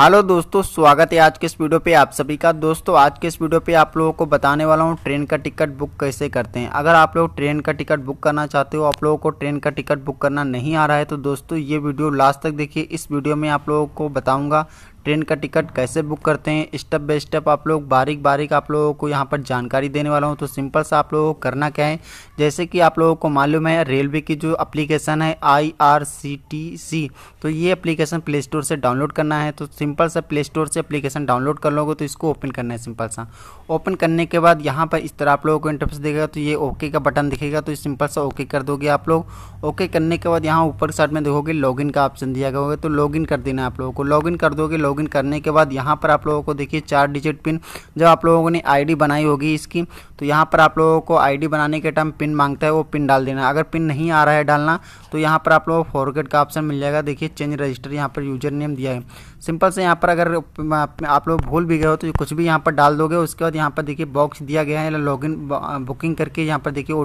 hello दोस्तों स्वागत है आज के इस वीडियो पे आप सभी का दोस्तों आज के इस वीडियो पे आप लोगों को बताने वाला हूँ ट्रेन का टिकट बुक कैसे करते हैं अगर आप लोग ट्रेन का टिकट बुक करना चाहते हो आप लोगों को ट्रेन का टिकट बुक करना नहीं आ रहा है तो दोस्तों ये वीडियो लास्ट तक देखिए इस वीडियो में आप लोगों को बताऊँगा ट्रेन का टिकट कैसे बुक करते हैं स्टेप बाय स्टेप आप लोग बारीक बारीक आप लोगों को यहाँ पर जानकारी देने वाला हूँ तो सिंपल सा आप लोगों को करना क्या है जैसे कि आप लोगों को मालूम है रेलवे की जो अप्लीकेशन है I R C T C तो ये अप्लीकेशन प्ले स्टोर से डाउनलोड करना है तो सिंपल सा प्ले स्टोर से अप्लीकेशन डाउनलोड कर लोगे तो इसको ओपन करना है सिंपल सा ओपन करने के बाद यहाँ पर इस तरह आप लोगों को इंटरफेस देगा तो ये ओके का बटन दिखेगा तो सिंपल सा ओके कर दोगे आप लोग ओके करने के बाद यहाँ ऊपर साइड में देखोगे लॉगिन का ऑप्शन दिया गया होगा तो लॉगिन कर देना आप लोगों को लॉगिन कर दोगे लॉगिन करने के बाद यहाँ पर आप लोगों को देखिए चार डिजिट पिन जब आप लोगों ने आईडी बनाई होगी इसकी तो यहाँ पर आप लोगों को आईडी बनाने के टाइम पिन मांगता है वो पिन डाल देना अगर पिन नहीं आ रहा है डालना तो यहाँ पर आप लोगों को फॉरगेट का ऑप्शन मिल जाएगा देखिए चेंज रजिस्टर यहाँ पर यूजर नेम दिया है सिंपल से यहाँ पर अगर आप लोग भूल भी गए हो तो कुछ भी यहाँ पर डाल दोगे उसके बाद यहाँ पर देखिए बॉक्स दिया गया है लॉगिन बुकिंग करके यहाँ पर देखिए ओ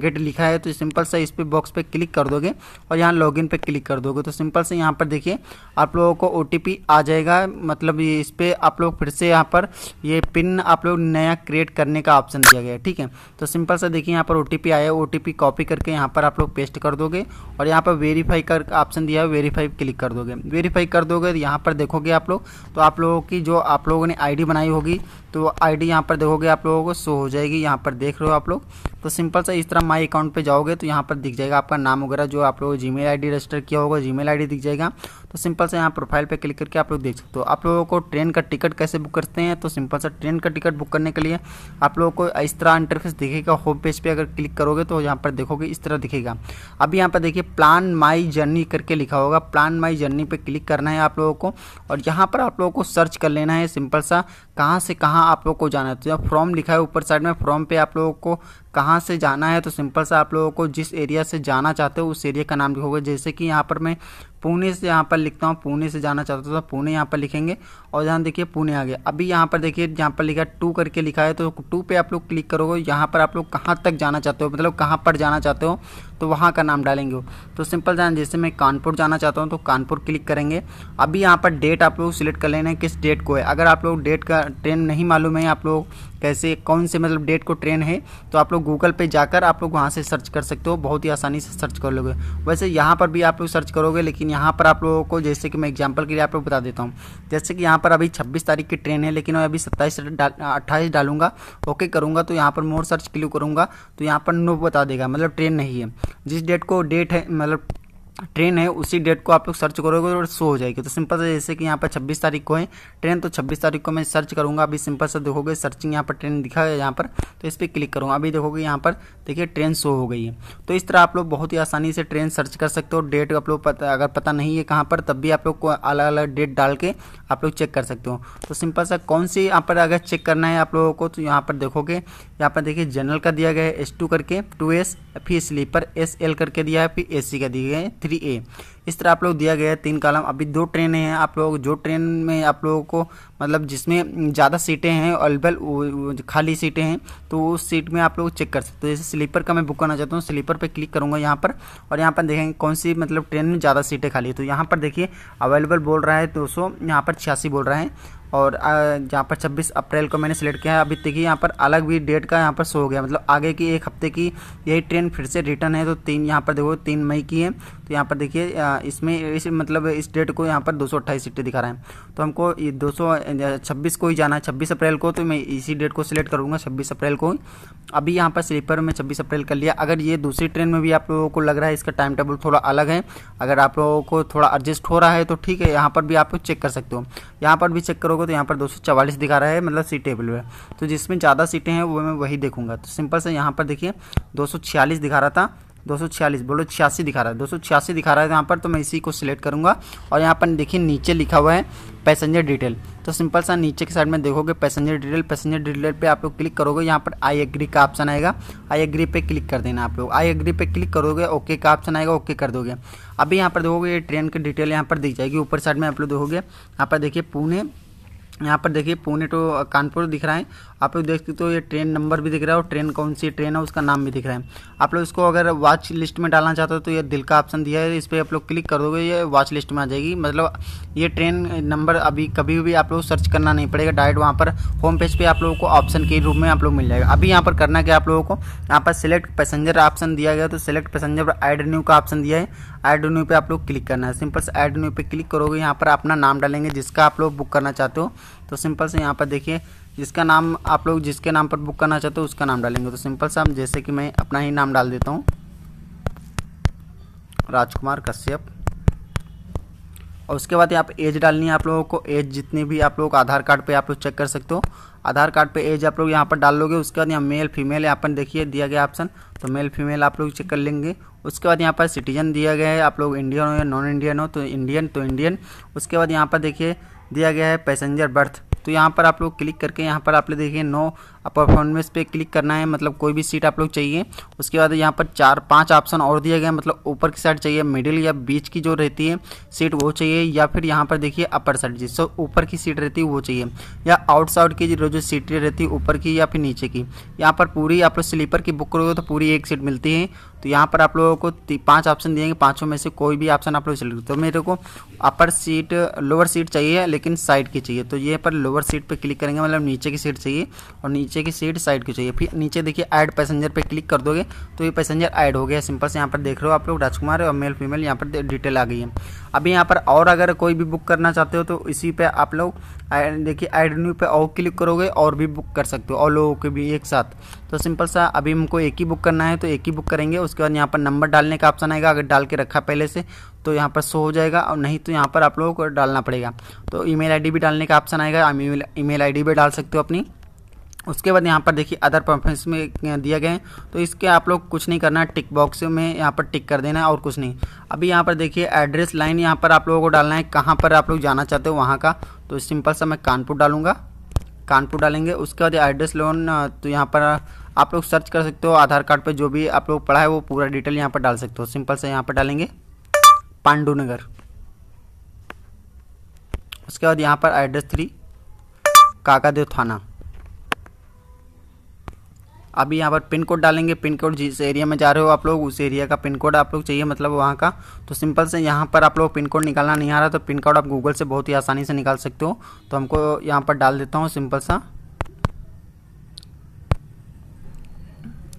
गेट लिखा है तो सिंपल से इस पर बॉक्स पर क्लिक कर दोगे और यहाँ लॉगिन पर क्लिक कर दोगे तो सिंपल से यहाँ पर देखिए आप लोगों को ओ आ जाएगा मतलब इस पर आप लोग फिर से यहाँ पर ये पिन आप लोग नया क्रिएट करने का ऑप्शन दिया गया है ठीक है तो सिंपल से देखिए यहाँ पर ओ टी आया ओ टी कॉपी करके यहाँ पर आप लोग पेस्ट कर दोगे और यहाँ पर वेरीफाई कर ऑप्शन दिया है वेरीफाई क्लिक कर दोगे वेरीफाई कर दोगे तो यहाँ यहाँ पर देखोगे आप लोग तो आप लोगों की जो आप लोगों ने आईडी बनाई होगी तो आईडी यहाँ पर देखोगे आप लोगों को शो हो जाएगी यहाँ पर देख रहे हो आप लोग तो सिंपल सा इस तरह माई अकाउंट पे जाओगे तो यहाँ पर दिख जाएगा आपका नाम वगैरह जो आप लोगों जी मेल रजिस्टर किया होगा जी मेल दिख जाएगा तो सिंपल से यहाँ प्रोफाइल पे क्लिक करके आप लोग देख सकते हो आप लोगों को ट्रेन का टिकट कैसे बुक करते हैं तो सिंपल सा ट्रेन का टिकट बुक करने के लिए आप लोगों को इस तरह इंटरफेस दिखेगा होम पेज पर पे अगर क्लिक करोगे तो यहाँ पर देखोगे इस तरह दिखेगा अभी यहाँ पर देखिए प्लान माई जर्नी करके लिखा होगा प्लान माई जर्नी पर क्लिक करना है आप लोगों को और यहाँ पर आप लोगों को सर्च कर लेना है सिंपल सा कहाँ से कहाँ आप लोग को जाना है तो जब लिखा है ऊपर साइड में फॉर्म पर आप लोगों को कहाँ से जाना है तो सिंपल सा आप लोगों को जिस एरिया से जाना चाहते हो उस एरिया का नाम लिखोगे जैसे कि यहाँ पर मैं पुणे से यहाँ पर लिखता हूँ पुणे से जाना चाहता था पुणे यहाँ पर लिखेंगे और यहाँ देखिए पुणे आ गया अभी यहाँ पर देखिए जहाँ पर लिखा टू करके लिखा है तो टू पे आप लोग क्लिक करोगे यहाँ पर आप लोग कहाँ तक जाना चाहते हो मतलब कहाँ पर जाना चाहते हो तो वहाँ का नाम डालेंगे तो सिंपल जाना जैसे मैं कानपुर जाना चाहता हूँ तो कानपुर क्लिक करेंगे अभी यहाँ पर डेट आप लोग सिलेक्ट कर लेना है किस डेट को है अगर आप लोग डेट का ट्रेन नहीं मालूम है आप लोग कैसे कौन से मतलब डेट को ट्रेन है तो आप लोग गूगल पे जाकर आप लोग वहाँ से सर्च कर सकते हो बहुत ही आसानी से सर्च कर लोगे वैसे यहाँ पर भी आप लोग सर्च करोगे लेकिन यहाँ पर आप लोगों को जैसे कि मैं एग्जाम्पल के लिए आप लोग बता देता हूँ जैसे कि यहाँ पर अभी छब्बीस तारीख की ट्रेन है लेकिन मैं अभी सत्ताईस अट्ठाईस डालूंगा ओके करूँगा तो यहाँ पर मोर सर्च क्लू करूँगा तो यहाँ पर नो बता देगा मतलब ट्रेन नहीं है जिस डेट को डेट है मतलब ट्रेन है उसी डेट को आप लोग सर्च करोगे और शो हो जाएगी तो सिंपल से जैसे कि यहाँ पर 26 तारीख को है ट्रेन तो 26 तारीख को मैं सर्च करूँगा अभी सिंपल से देखोगे सर्चिंग यहाँ पर ट्रेन दिखा है यहाँ पर तो इस पर क्लिक करूँगा अभी देखोगे यहाँ पर देखिए ट्रेन शो हो गई है तो इस तरह आप लोग बहुत ही आसानी से ट्रेन सर्च कर सकते हो डेट आप लोग पता अगर पता नहीं है कहाँ पर तब भी आप लोग को अलग अलग डेट डाल के आप लोग चेक कर सकते हो तो सिंपल सा कौन सी यहाँ पर अगर चेक करना है आप लोगों को तो यहाँ पर देखोगे यहाँ पर देखिए जनरल का दिया गया है एस करके टू एस फिर स्लीपर एस करके दिया है फिर ए का दिया है थ्री थ्री ए इस तरह आप लोग दिया गया है तीन कॉलम अभी दो ट्रेनें हैं आप लोग जो ट्रेन में आप लोगों को मतलब जिसमें ज़्यादा सीटें हैं अवेलेबल खाली सीटें हैं तो उस सीट में आप लोग चेक कर सकते हो जैसे स्लीपर का मैं बुक करना चाहता हूँ स्लीपर पर क्लिक करूँगा यहाँ पर और यहाँ पर देखेंगे कौन सी मतलब ट्रेन में ज़्यादा सीटें खाली है तो यहाँ पर देखिए अवेलेबल बोल रहा है दो सौ यहाँ पर छियासी बोल रहा है और यहाँ पर 26 अप्रैल को मैंने सेलेक्ट किया है अभी देखिए यहाँ पर अलग भी डेट का यहाँ पर शो हो गया मतलब आगे की एक हफ्ते की यही ट्रेन फिर से रिटर्न है तो तीन यहाँ पर देखो तीन मई की है तो यहाँ पर देखिए इसमें इस मतलब इस डेट को यहाँ पर दो सीटें दिखा रहे हैं तो हमको ये दो छब्बीस को ही जाना है छब्बीस अप्रैल को तो मैं इसी डेट को सिलेक्ट करूँगा छब्बीस अप्रैल को अभी यहाँ पर स्लीपर में छब्बीस अप्रैल कर लिया अगर ये दूसरी ट्रेन में भी आप लोगों को लग रहा है इसका टाइम टेबल थोड़ा अलग है अगर आप लोगों को थोड़ा एडजस्ट हो रहा है तो ठीक है यहाँ पर भी आप चेक कर सकते हो यहाँ पर भी चेक करोगे देखोगे तो यहाँ पर दो दिखा रहा है मतलब सीट टेबल में तो जिसमें ज़्यादा सीटें हैं वो मैं वही देखूंगा तो सिंपल से यहाँ पर देखिए दो दिखा रहा था दो सौ छियालीस बोलो छियासी दिखा रहा है दो सौ छियासी दिखा रहा है यहाँ पर तो मैं इसी को सिलेक्ट करूँगा और यहाँ पर देखिए नीचे लिखा हुआ है पैसेंजर डिटेल तो सिंपल सा नीचे के साइड में देखोगे पैसेंजर डिटेल पैसेंजर डिटेल पे आप लोग क्लिक करोगे यहाँ पर आई एग्री का ऑप्शन आएगा आई एग्री पे क्लिक कर देना आप लोग आई एग्री पे क्लिक करोगे ओके का ऑप्शन आएगा ओके कर दोगे अभी यहाँ पर देखोगे ये ट्रेन की डिटेल यहाँ पर दी जाएगी ऊपर साइड में आप लोग देखोगे यहाँ पर देखिए पुणे यहाँ पर देखिए पुणे टू कानपुर दिख रहा है आप लोग देख सकते हो ये ट्रेन नंबर भी दिख रहा है और ट्रेन कौन सी ट्रेन है उसका नाम भी दिख रहा है आप लोग इसको अगर वॉच लिस्ट में डालना चाहते हो तो ये दिल का ऑप्शन दिया है इस पर आप लोग क्लिक कर दोगे ये वॉच लिस्ट में आ जाएगी मतलब ये ट्रेन नंबर अभी कभी भी आप लोग सर्च करना नहीं पड़ेगा डायरेक्ट वहाँ पर होम पेज पर आप लोगों को ऑप्शन के रूप में आप लोग मिल जाएगा अभी यहाँ पर करना क्या आप लोगों को यहाँ पर सिलेक्ट पैसेंजर ऑप्शन दिया गया तो सिलेक्ट पैसेंजर पर एड न्यू का ऑप्शन दिया है एड न्यू पर आप लोग क्लिक करना है सिंपल से एड न्यू पर क्लिक करोगे यहाँ पर अपना नाम डालेंगे जिसका आप लोग बुक करना चाहते हो तो सिंपल से यहाँ पर देखिए जिसका नाम आप लोग जिसके नाम पर बुक करना चाहते हो उसका नाम डालेंगे तो सिंपल सा जैसे कि मैं अपना ही नाम डाल देता हूँ राजकुमार कश्यप और उसके बाद यहाँ पे एज डालनी है आप लोगों को एज जितनी भी आप लोग आधार कार्ड पे आप लोग चेक कर सकते हो आधार कार्ड पे एज आप लोग यहाँ पर डाल लोगे उसके बाद यहाँ मेल फीमेल यहाँ पर देखिए दिया गया ऑप्शन तो मेल फीमेल आप लोग चेक कर लेंगे उसके बाद यहाँ पर सिटीजन दिया गया है आप लोग इंडियन हो या नॉन इंडियन हो तो इंडियन तो इंडियन उसके बाद यहाँ पर देखिए दिया गया है पैसेंजर बर्थ तो यहाँ पर आप लोग क्लिक करके यहाँ पर आप लोग देखिए नो परफॉर्मेंस पे क्लिक करना है मतलब कोई भी सीट आप लोग चाहिए उसके बाद यहाँ पर चार पांच ऑप्शन और दिए गए मतलब ऊपर की साइड चाहिए मिडिल या बीच की जो रहती है सीट वो चाहिए या फिर यहाँ पर देखिए अपर साइड जिससे ऊपर की सीट रहती है वो चाहिए या आउट साइड की जो सीटें रहती है ऊपर की या फिर नीचे की यहाँ पर पूरी आप लोग स्लीपर की बुक करोगे तो पूरी एक सीट मिलती है तो यहाँ पर आप लोगों को पांच ऑप्शन दिए पांचों में से कोई भी ऑप्शन आप लोग सिलेक्ट तो मेरे को अपर सीट लोअर सीट चाहिए लेकिन साइड की चाहिए तो ये पर लोअर सीट पे क्लिक करेंगे मतलब नीचे की सीट चाहिए और नीचे की सीट साइड की चाहिए फिर नीचे देखिए ऐड पैसेंजर पे क्लिक कर दोगे तो ये पैसेंजर ऐड हो गया सिंपल से यहाँ पर देख रहे हो आप लोग राजकुमार और मेल फीमेल यहाँ पर डिटेल आ गई है अभी यहाँ पर और अगर कोई भी बुक करना चाहते हो तो इसी पे आप लोग देखिए एड न्यू पे और क्लिक करोगे और भी बुक कर सकते हो और लोगों के भी एक साथ तो सिंपल सा अभी हमको एक ही बुक करना है तो एक ही बुक करेंगे उसके बाद यहाँ पर नंबर डालने का ऑप्शन आएगा अगर डाल के रखा पहले से तो यहाँ पर शो हो जाएगा और नहीं तो यहाँ पर आप लोगों को डालना पड़ेगा तो ईमेल आईडी भी डालने का ऑप्शन आएगा ईमेल ईमेल आईडी भी डाल सकते हो अपनी उसके बाद यहाँ पर देखिए अदर परफॉर्मेंस में दिया गया है तो इसके आप लोग कुछ नहीं करना है टिक बॉक्स में यहाँ पर टिक कर देना है और कुछ नहीं अभी यहाँ पर देखिए एड्रेस लाइन यहाँ पर आप लोगों को डालना है कहाँ पर आप लोग जाना चाहते हो वहाँ का तो सिंपल सा मैं कानपुर डालूंगा कानपुर डालेंगे उसके बाद एड्रेस लोन तो यहाँ पर आप लोग सर्च कर सकते हो आधार कार्ड पर जो भी आप लोग पढ़ा है वो पूरा डिटेल यहाँ पर डाल सकते हो सिंपल से यहाँ पर डालेंगे नगर उसके बाद यहाँ पर एड्रेस थ्री काकादेव थाना अभी यहाँ पर पिन कोड डालेंगे पिन कोड जिस एरिया में जा रहे हो आप लोग उस एरिया का पिन कोड आप लोग चाहिए मतलब वहाँ का तो सिंपल से यहाँ पर आप लोग पिन कोड निकालना नहीं आ रहा तो पिन कोड आप गूगल से बहुत ही आसानी से निकाल सकते हो तो हमको यहाँ पर डाल देता हूँ सिंपल सा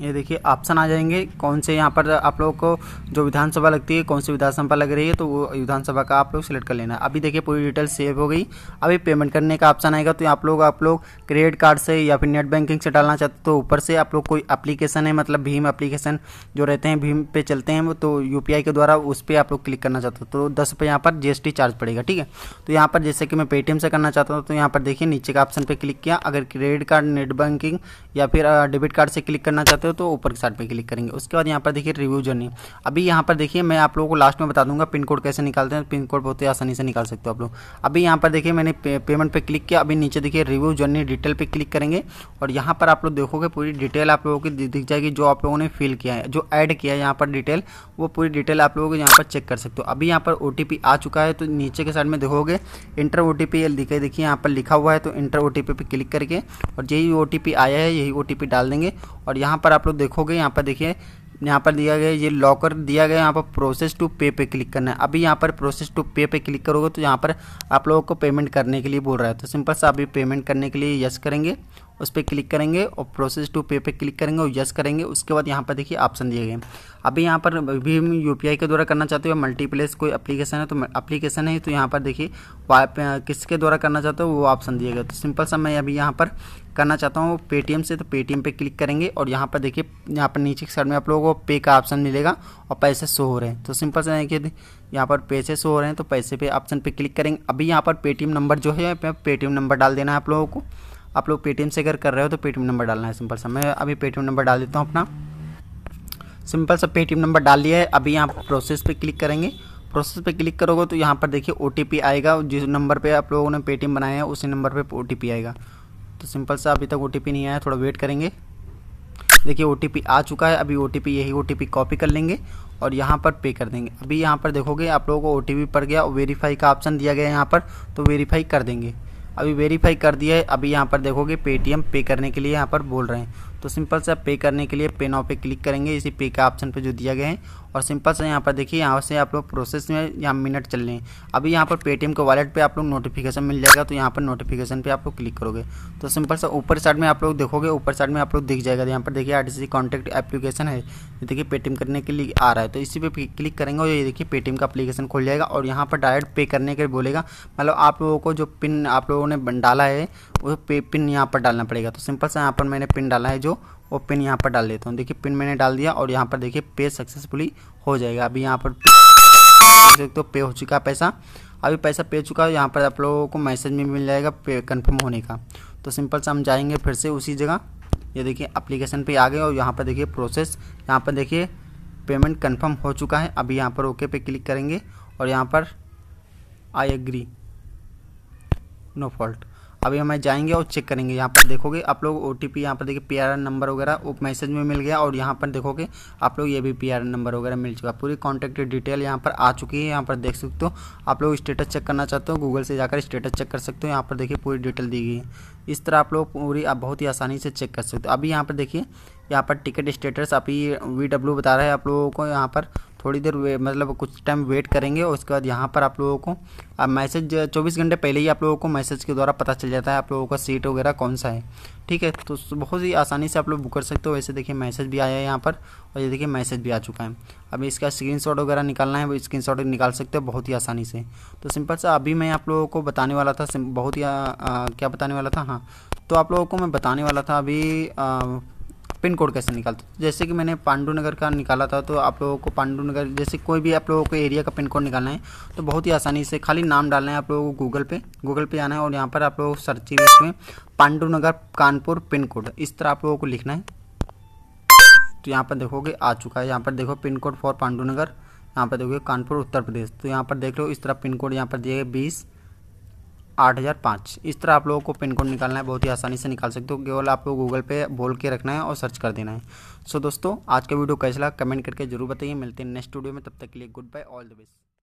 ये देखिए ऑप्शन आ जाएंगे कौन से यहाँ पर आप लोग को जो विधानसभा लगती है कौन सी विधानसभा लग रही है तो वो विधानसभा का आप लोग सेलेक्ट कर लेना अभी देखिए पूरी डिटेल सेव हो गई अभी पेमेंट करने का ऑप्शन आएगा तो आप लोग आप लोग क्रेडिट कार्ड से या फिर नेट बैंकिंग से डालना चाहते तो ऊपर से आप लोग कोई अप्लीकेशन है मतलब भीम अप्लीकेशन जो रहते हैं भीम पे चलते हैं तो यू के द्वारा उस पर आप लोग क्लिक करना चाहते हो तो दस रुपये यहाँ पर जी चार्ज पड़ेगा ठीक है तो यहाँ पर जैसे कि मैं पेटीएम से करना चाहता हूँ तो यहाँ पर देखिए नीचे का ऑप्शन पर क्लिक किया अगर क्रेडिट कार्ड नेट बैंकिंग या फिर डेबिट कार्ड से क्लिक करना चाहते हो तो ऊपर के साइड पे क्लिक करेंगे उसके बाद यहाँ पर देखिए रिव्यू जर्नी अभी यहाँ पर देखिए मैं आप लोगों को लास्ट में बता दूंगा पिन कोड कैसे निकालते हैं पिन कोड बहुत ही आसानी से निकाल सकते हो आप लोग अभी यहाँ पर देखिए मैंने पेमेंट पर क्लिक किया अभी नीचे देखिए रिव्यू जर्नी डिटेल पर क्लिक करेंगे और यहाँ पर आप लोग देखोगे पूरी डिटेल आप लोगों की दिख जाएगी जो आप लोगों ने फिल किया है जो ऐड किया है यहाँ पर डिटेल वो पूरी डिटेल आप लोगों को यहाँ पर चेक कर सकते हो अभी यहाँ पर ओ आ चुका है तो नीचे के साइड में देखोगे इंटर ओ टी दिखे देखिए यहाँ पर लिखा हुआ है तो इंटर ओ पे क्लिक करके और यही ओ आया है यही ओ डाल देंगे और यहाँ पर आप लोग देखोगे यहाँ पर देखिए यहाँ पर दिया गया ये लॉकर दिया गया यहाँ पर प्रोसेस टू पे पे क्लिक करना है अभी यहाँ पर प्रोसेस टू पे पे क्लिक करोगे तो यहाँ पर आप लोगों को पेमेंट करने के लिए बोल रहा है तो सिंपल सा अभी पेमेंट करने के लिए यस करेंगे उस पर क्लिक करेंगे और प्रोसेस टू पे पे क्लिक करेंगे और यस करेंगे उसके बाद यहाँ पर देखिए ऑप्शन दिए गए अभी यहाँ पर भी हम यू के द्वारा करना चाहते हो मल्टीप्लेस कोई अप्लीकेशन है तो अप्लीकेशन है तो यहाँ पर देखिए किसके द्वारा करना चाहते हो वो ऑप्शन दिए गए तो सिंपल सा मैं अभी यहाँ पर करना चाहता हूँ पेटीएम से तो पेटीएम पे क्लिक करेंगे और यहाँ पर देखिए यहाँ पर नीचे की साइड में आप लोगों को पे का ऑप्शन मिलेगा और पैसे शो हो रहे हैं तो सिंपल से देखिए यहाँ पर पैसे शो हो रहे हैं तो पैसे पे ऑप्शन पे क्लिक करेंगे अभी यहाँ पर पेटीएम नंबर जो है पेटीएम नंबर डाल देना है आप लोगों को आप लोग पेटीएम से अगर कर रहे हो तो पेटीएम नंबर डालना है सिंपल सा मैं अभी पेटीएम नंबर डाल देता हूँ अपना सिंपल सा पेटीएम नंबर डाल लिया है अभी यहाँ प्रोसेस पे क्लिक करेंगे प्रोसेस पे क्लिक करोगे तो यहाँ पर देखिए ओ आएगा जिस नंबर पे आप लोगों ने पेटीएम बनाया है उसी नंबर पे ओ आएगा तो सिंपल सा अभी तक ओ नहीं आया थोड़ा वेट करेंगे देखिए ओ आ चुका है अभी ओ यही ओ कॉपी कर लेंगे और यहाँ पर पे कर देंगे अभी यहाँ पर देखोगे आप लोगों को ओ पड़ गया और वेरीफाई का ऑप्शन दिया गया है यहाँ पर तो वेरीफाई कर देंगे अभी वेरीफाई कर दिया है अभी यहाँ पर देखोगे पेटीएम पे करने के लिए यहाँ पर बोल रहे हैं तो सिंपल से आप पे करने के लिए पे नाव पे क्लिक करेंगे इसी पे का ऑप्शन पे जो दिया गया है और सिंपल से यहाँ पर देखिए यहाँ से आप लोग प्रोसेस में यहाँ मिनट चल रहे हैं अभी यहाँ पर पेटीएम के वॉलेट पर आप लोग नोटिफिकेशन मिल जाएगा तो यहाँ पर नोटिफिकेशन पर आप लोग क्लिक करोगे तो सिंपल से ऊपर साइड में आप लोग देखोगे ऊपर साइड में आप लोग दिख जाएगा तो यहाँ पर देखिए आर टी एप्लीकेशन है देखिए पेटीएम करने के लिए आ रहा है तो इसी पर क्लिक करेंगे और ये देखिए पेटीएम का अपलीकेशन खुल जाएगा और यहाँ पर डायरेक्ट पे करने के बोलेगा मतलब आप लोगों को जो पिन आप लोगों ने डाला है वो पे पिन यहाँ पर डालना पड़ेगा तो सिंपल से यहाँ पर मैंने पिन डाला है जो और पिन यहाँ पर डाल देता हूँ देखिए पिन मैंने डाल दिया और यहाँ पर देखिए पे सक्सेसफुली हो जाएगा अभी यहाँ पर देख तो पे हो चुका पैसा अभी पैसा पे चुका है यहाँ पर आप लोगों को मैसेज में मिल जाएगा पे कन्फर्म होने का तो सिंपल से हम जाएंगे फिर से उसी जगह ये देखिए अप्लीकेशन पर आ गए और यहाँ पर देखिए प्रोसेस यहाँ पर देखिए पेमेंट कन्फर्म हो चुका है अभी यहाँ पर ओके पे क्लिक करेंगे और यहाँ पर आई एग्री नो फॉल्ट अभी हमें जाएंगे और चेक करेंगे यहाँ पर देखोगे आप लोग ओ टी यहाँ पर देखिए पी नंबर वगैरह वो मैसेज में मिल गया और यहाँ पर देखोगे आप लोग ये भी पी नंबर वगैरह मिल चुका पूरी कॉन्टैक्ट डिटेल यहाँ पर आ चुकी है यहाँ पर देख सकते हो आप लोग स्टेटस चेक करना चाहते हो गूगल से जाकर स्टेटस चेक कर सकते हो यहाँ पर देखिए पूरी डिटेल दी गई है इस तरह आप लोग पूरी आप बहुत ही आसानी से चेक कर सकते हो अभी यहाँ पर देखिए यहाँ पर टिकट स्टेटस अभी वी डब्ल्यू बता रहा है आप लोगों को यहाँ पर थोड़ी देर मतलब कुछ टाइम वेट करेंगे और उसके बाद यहाँ पर आप लोगों को अब मैसेज 24 घंटे पहले ही आप लोगों को मैसेज के द्वारा पता चल जाता है आप लोगों का सीट वगैरह कौन सा है ठीक है तो बहुत ही आसानी से आप लोग बुक कर सकते हो वैसे देखिए मैसेज भी आया है यहाँ पर और ये देखिए मैसेज भी आ चुका है अब इसका स्क्रीन वगैरह निकालना है वो स्क्रीन निकाल सकते हो बहुत ही आसानी से तो सिंपल सा अभी मैं आप लोगों को बताने वाला था बहुत ही क्या बताने वाला था हाँ तो आप लोगों को मैं बताने वाला था अभी पिन कोड कैसे निकालते जैसे कि मैंने नगर का निकाला था तो आप लोगों को नगर जैसे कोई भी आप लोगों को एरिया का पिन कोड निकालना है तो बहुत ही आसानी से खाली नाम डालना है आप लोगों को गूगल पे गूगल पे आना है और यहाँ पर आप लोग सर्च में नगर कानपुर पिन कोड इस तरह आप लोगों को लिखना है तो यहाँ पर देखोगे आ चुका है यहाँ पर देखो पिन कोड फॉर नगर यहाँ पर देखोगे कानपुर उत्तर प्रदेश तो यहाँ पर देख लो इस तरह पिन कोड यहाँ पर दिए गए बीस आठ हज़ार पाँच इस तरह आप लोगों को पिन कोड निकालना है बहुत ही आसानी से निकाल सकते हो केवल आपको गूगल पे बोल के रखना है और सर्च कर देना है सो so, दोस्तों आज का वीडियो कैसा लगा कमेंट करके जरूर बताइए मिलते हैं नेक्स्ट वीडियो में तब तक के लिए goodbye all the best